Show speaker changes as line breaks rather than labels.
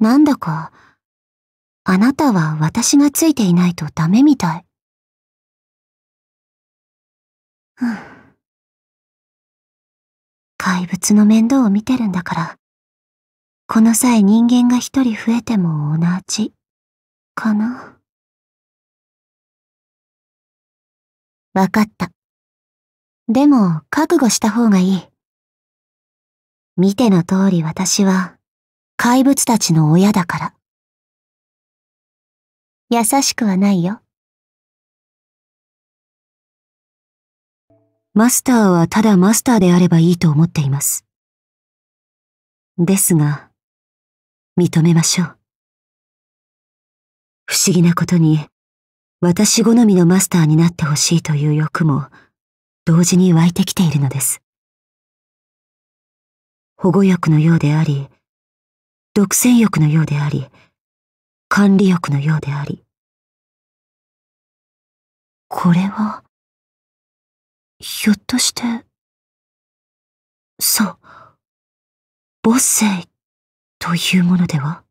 なんだか、あなたは私がついていないとダメみたい。怪物の面倒を見てるんだから、この際人間が一人増えても同じ、かな。わかった。でも、覚悟した方がいい。見ての通り私は怪物たちの親だから。優しくはないよ。マスターはただマスターであればいいと思っています。ですが、認めましょう。不思議なことに、私好みのマスターになってほしいという欲も、同時に湧いてきているのです。保護欲のようであり、独占欲のようであり、管理欲のようであり。これは、ひょっとして、そう、母性というものでは